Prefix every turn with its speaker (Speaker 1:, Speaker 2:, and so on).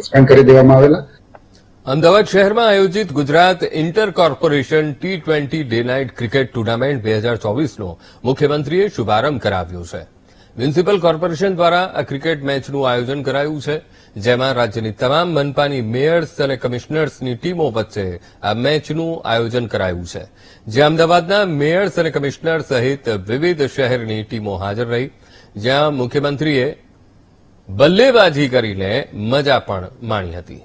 Speaker 1: suspend કરી દેવામાં આવેલા
Speaker 2: અમદાવાદ શહેરમાં આયોજિત Gujarat inter corporation T twenty day night cricket tournament બે હજાર ચોવીસનો મુખ્યમંત્રીએ શુભારંભ કરાવ્યો છે મ્યુનિસિપલ કોર્પોરેશન દ્વારા આ ક્રિકેટ મેચનું આયોજન કરાયું છે જેમાં રાજ્યની તમામ મનપાની મેયર્સ અને કમિશનર્સની ટીમો વચ્ચે આ મેચનું આયોજન કરાયું છે જે અમદાવાદના મેયર્સ અને કમિશનર સહિત વિવિધ શહેરની ટીમો હાજર રહી જ્યાં મુખ્યમંત્રીએ બલ્લેબાજી કરીને મજા પણ માણી હતી